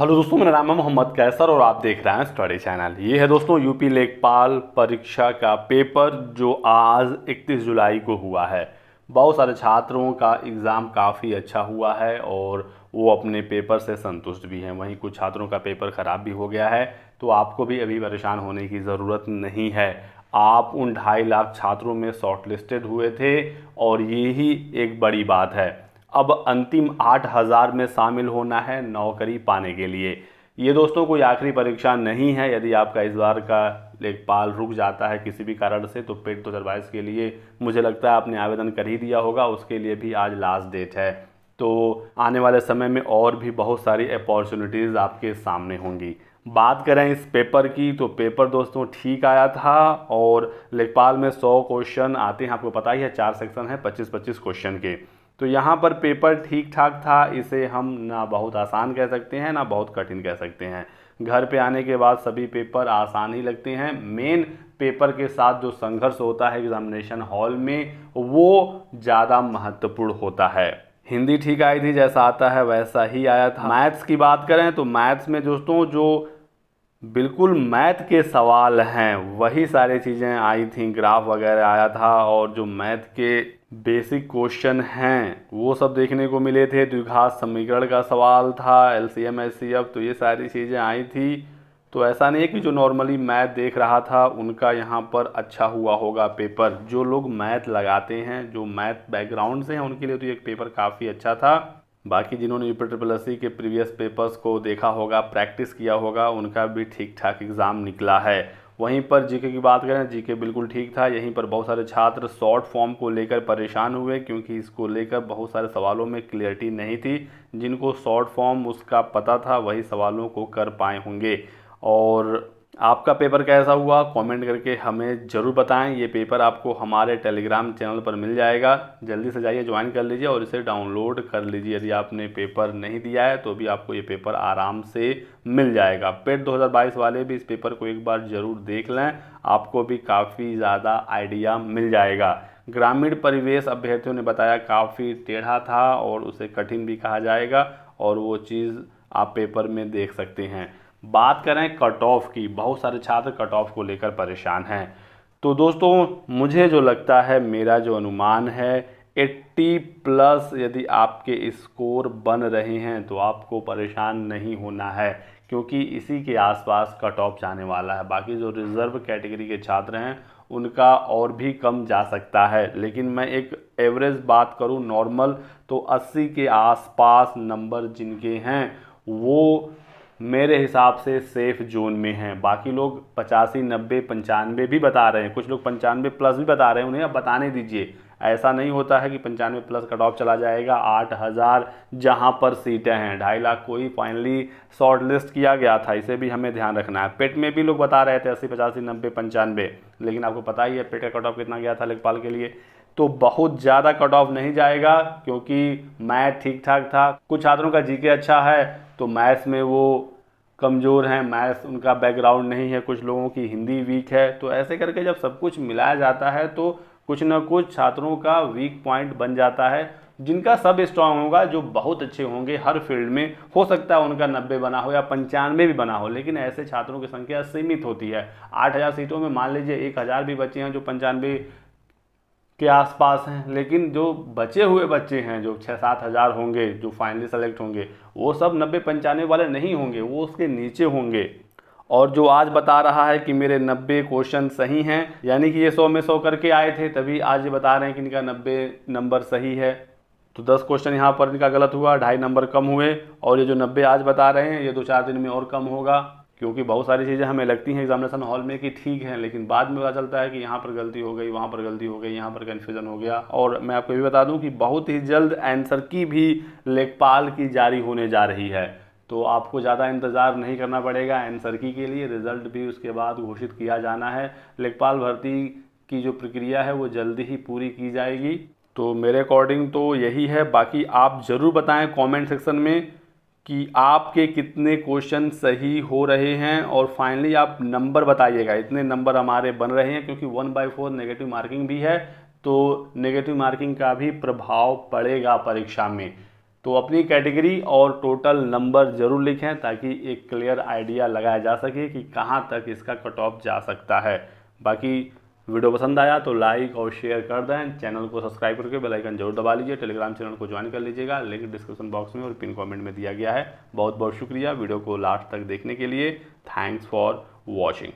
hello दोस्तों मेरा नाम है मोहम्मद कैसर और आप देख रहे हैं स्टडी चैनल ये है दोस्तों यूपी लेखपाल परीक्षा का पेपर जो आज 31 जुलाई को हुआ है बहुत सारे छात्रों का एग्ज़ाम काफ़ी अच्छा हुआ है और वो अपने पेपर से संतुष्ट भी हैं वहीं कुछ छात्रों का पेपर ख़राब भी हो गया है तो आपको भी अभी परेशान होने की ज़रूरत नहीं है आप उन ढाई लाख छात्रों में शॉर्टलिस्टेड हुए थे और यही एक बड़ी बात है अब अंतिम आठ हज़ार में शामिल होना है नौकरी पाने के लिए ये दोस्तों कोई आखिरी परीक्षा नहीं है यदि आपका इस बार का लेखपाल रुक जाता है किसी भी कारण से तो पेट दो हज़ार के लिए मुझे लगता है आपने आवेदन कर ही दिया होगा उसके लिए भी आज लास्ट डेट है तो आने वाले समय में और भी बहुत सारी अपॉर्चुनिटीज़ आपके सामने होंगी बात करें इस पेपर की तो पेपर दोस्तों ठीक आया था और लेखपाल में 100 क्वेश्चन आते हैं आपको पता ही है चार सेक्शन है 25-25 क्वेश्चन के तो यहाँ पर पेपर ठीक ठाक था इसे हम ना बहुत आसान कह सकते हैं ना बहुत कठिन कह सकते हैं घर पे आने के बाद सभी पेपर आसान ही लगते हैं मेन पेपर के साथ जो संघर्ष होता है एग्जामिनेशन हॉल में वो ज़्यादा महत्वपूर्ण होता है हिंदी ठीक आई थी जैसा आता है वैसा ही आया था मैथ्स की बात करें तो मैथ्स में दोस्तों जो बिल्कुल मैथ के सवाल हैं वही सारी चीज़ें आई थी ग्राफ वगैरह आया था और जो मैथ के बेसिक क्वेश्चन हैं वो सब देखने को मिले थे द्विघात समीकरण का सवाल था L C M S C F तो ये सारी चीज़ें आई थी तो ऐसा नहीं है कि जो नॉर्मली मैथ देख रहा था उनका यहाँ पर अच्छा हुआ होगा पेपर जो लोग मैथ लगाते हैं जो मैथ बैकग्राउंड से हैं उनके लिए तो ये पेपर काफ़ी अच्छा था बाकी जिन्होंने यू ट्रिपल के प्रीवियस पेपर्स को देखा होगा प्रैक्टिस किया होगा उनका भी ठीक ठाक एग्ज़ाम निकला है वहीं पर जीके की बात करें जीके बिल्कुल ठीक था यहीं पर बहुत सारे छात्र शॉर्ट फॉर्म को लेकर परेशान हुए क्योंकि इसको लेकर बहुत सारे सवालों में क्लियरिटी नहीं थी जिनको शॉर्ट फॉर्म उसका पता था वही सवालों को कर पाए होंगे और आपका पेपर कैसा हुआ कमेंट करके हमें ज़रूर बताएं ये पेपर आपको हमारे टेलीग्राम चैनल पर मिल जाएगा जल्दी से जाइए ज्वाइन कर लीजिए और इसे डाउनलोड कर लीजिए यदि आपने पेपर नहीं दिया है तो भी आपको ये पेपर आराम से मिल जाएगा पेट 2022 वाले भी इस पेपर को एक बार ज़रूर देख लें आपको भी काफ़ी ज़्यादा आइडिया मिल जाएगा ग्रामीण परिवेश अभ्यर्थियों ने बताया काफ़ी टेढ़ा था और उसे कठिन भी कहा जाएगा और वो चीज़ आप पेपर में देख सकते हैं बात करें कट ऑफ की बहुत सारे छात्र कट ऑफ को लेकर परेशान हैं तो दोस्तों मुझे जो लगता है मेरा जो अनुमान है 80 प्लस यदि आपके स्कोर बन रहे हैं तो आपको परेशान नहीं होना है क्योंकि इसी के आसपास कट ऑफ जाने वाला है बाकी जो रिज़र्व कैटेगरी के छात्र हैं उनका और भी कम जा सकता है लेकिन मैं एक एवरेज बात करूं नॉर्मल तो 80 के आसपास नंबर जिनके हैं वो मेरे हिसाब से सेफ़ जोन में हैं बाकी लोग पचासी नब्बे पंचानवे भी बता रहे हैं कुछ लोग पंचानवे प्लस भी बता रहे हैं उन्हें अब बताने दीजिए ऐसा नहीं होता है कि पंचानवे प्लस कट ऑफ चला जाएगा आठ हज़ार जहाँ पर सीटें हैं ढाई लाख को ही फाइनली शॉर्ट लिस्ट किया गया था इसे भी हमें ध्यान रखना है पेट में भी लोग बता रहे थे अस्सी पचासी नब्बे पंचानवे लेकिन आपको पता ही है पेट का कट ऑफ कितना गया था लेखपाल के लिए तो बहुत ज़्यादा कट ऑफ नहीं जाएगा क्योंकि मैथ ठीक ठाक था कुछ छात्रों का जीके अच्छा है तो मैथ्स में वो कमज़ोर हैं मैथ्स उनका बैकग्राउंड नहीं है कुछ लोगों की हिंदी वीक है तो ऐसे करके जब सब कुछ मिलाया जाता है तो कुछ ना कुछ छात्रों का वीक पॉइंट बन जाता है जिनका सब स्ट्रांग होगा जो बहुत अच्छे होंगे हर फील्ड में हो सकता है उनका नब्बे बना हो या पंचानवे भी बना हो लेकिन ऐसे छात्रों की संख्या सीमित होती है आठ हज़ार सीटों में मान लीजिए एक हज़ार भी बच्चे हैं जो पंचानवे के आसपास हैं लेकिन जो बचे हुए बच्चे हैं जो छः सात हज़ार होंगे जो फाइनली सेलेक्ट होंगे वो सब नब्बे पंचानवे वाले नहीं होंगे वो उसके नीचे होंगे और जो आज बता रहा है कि मेरे नब्बे क्वेश्चन सही हैं यानी कि ये सौ में सौ करके आए थे तभी आज ये बता रहे हैं कि इनका नब्बे नंबर सही है तो दस क्वेश्चन यहाँ पर इनका गलत हुआ ढाई नंबर कम हुए और ये जो नब्बे आज बता रहे हैं ये दो चार दिन में और कम होगा क्योंकि बहुत सारी चीज़ें हमें लगती हैं एग्जामिनेशन हॉल में कि ठीक है लेकिन बाद में पता चलता है कि यहाँ पर गलती हो गई वहाँ पर गलती हो गई यहाँ पर कन्फ्यूजन हो गया और मैं आपको ये बता दूँ कि बहुत ही जल्द आंसर की भी लेखपाल की जारी होने जा रही है तो आपको ज़्यादा इंतज़ार नहीं करना पड़ेगा आंसर की के लिए रिज़ल्ट भी उसके बाद घोषित किया जाना है लेखपाल भर्ती की जो प्रक्रिया है वो जल्दी ही पूरी की जाएगी तो मेरे अकॉर्डिंग तो यही है बाकी आप ज़रूर बताएं कमेंट सेक्शन में कि आपके कितने क्वेश्चन सही हो रहे हैं और फाइनली आप नंबर बताइएगा इतने नंबर हमारे बन रहे हैं क्योंकि one by four negative marking भी है तो नेगेटिव मार्किंग का भी प्रभाव पड़ेगा परीक्षा में तो अपनी कैटेगरी और टोटल नंबर जरूर लिखें ताकि एक क्लियर आइडिया लगाया जा सके कि कहाँ तक इसका कट ऑफ जा सकता है बाकी वीडियो पसंद आया तो लाइक और शेयर कर दें चैनल को सब्सक्राइब करके बेल आइकन जरूर दबा लीजिए टेलीग्राम चैनल को ज्वाइन कर लीजिएगा लिंक डिस्क्रिप्शन बॉक्स में और पिन कमेंट में दिया गया है बहुत बहुत शुक्रिया वीडियो को लास्ट तक देखने के लिए थैंक्स फॉर वॉचिंग